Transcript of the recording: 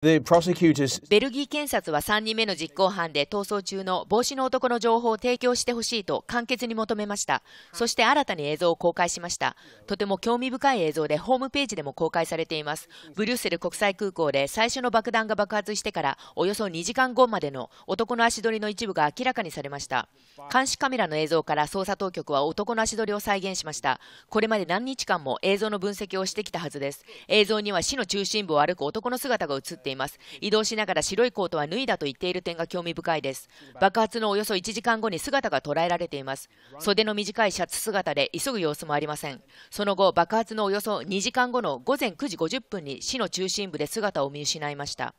ベルギー検察は3人目の実行犯で逃走中の帽子の男の情報を提供してほしいと簡潔に求めました。そして新たに映像を公開しました。とても興味深い映像でホームページでも公開されています。ブリュッセル国際空港で最初の爆弾が爆発してからおよそ2時間後までの男の足取りの一部が明らかにされました。監視カメラの映像から捜査当局は男の足取りを再現しました。これまで何日間も映像の分析をしてきたはずです。映像には市の中心部を歩く男の姿が映ってています移動しながら白いコートは脱いだと言っている点が興味深いです爆発のおよそ1時間後に姿が捉えられています袖の短いシャツ姿で急ぐ様子もありませんその後爆発のおよそ2時間後の午前9時50分に市の中心部で姿を見失いました